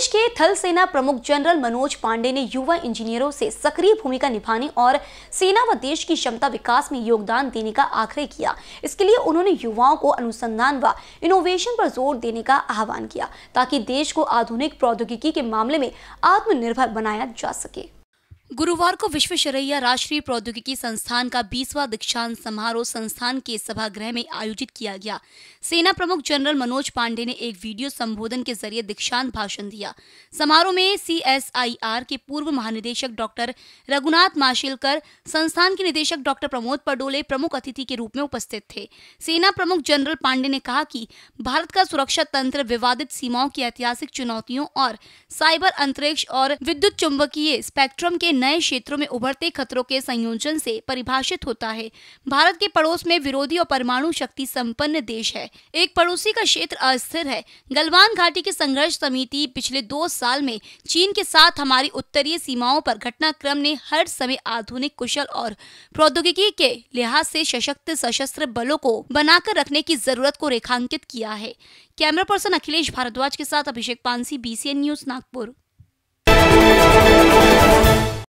देश के थल सेना प्रमुख जनरल मनोज पांडे ने युवा इंजीनियरों से सक्रिय भूमिका निभाने और सेना व देश की क्षमता विकास में योगदान देने का आग्रह किया इसके लिए उन्होंने युवाओं को अनुसंधान व इनोवेशन पर जोर देने का आह्वान किया ताकि देश को आधुनिक प्रौद्योगिकी के मामले में आत्मनिर्भर बनाया जा सके गुरुवार को विश्व शरैया राष्ट्रीय प्रौद्योगिकी संस्थान का 20वां दीक्षांत समारोह संस्थान के सभागृह में आयोजित किया गया सेना प्रमुख जनरल मनोज पांडे ने एक वीडियो संबोधन के जरिए दीक्षांत भाषण दिया समारोह में सीएसआईआर के पूर्व महानिदेशक डॉक्टर रघुनाथ माशेलकर संस्थान के निदेशक डॉक्टर प्रमोद पडोले प्रमुख अतिथि के रूप में उपस्थित थे सेना प्रमुख जनरल पांडे ने कहा कि भारत का सुरक्षा तंत्र विवादित सीमाओं की ऐतिहासिक चुनौतियों और साइबर अंतरिक्ष और विद्युत चुंबकीय स्पेक्ट्रम के नए क्षेत्रों में उभरते खतरों के संयोजन से परिभाषित होता है भारत के पड़ोस में विरोधी और परमाणु शक्ति संपन्न देश है एक पड़ोसी का क्षेत्र अस्थिर है गलवान घाटी की संघर्ष समिति पिछले दो साल में चीन के साथ हमारी उत्तरीय सीमाओं पर घटनाक्रम ने हर समय आधुनिक कुशल और प्रौद्योगिकी के लिहाज से सशक्त सशस्त्र बलों को बनाकर रखने की जरूरत को रेखांकित किया है कैमरा पर्सन अखिलेश भारद्वाज के साथ अभिषेक पानसी बीसीएन न्यूज नागपुर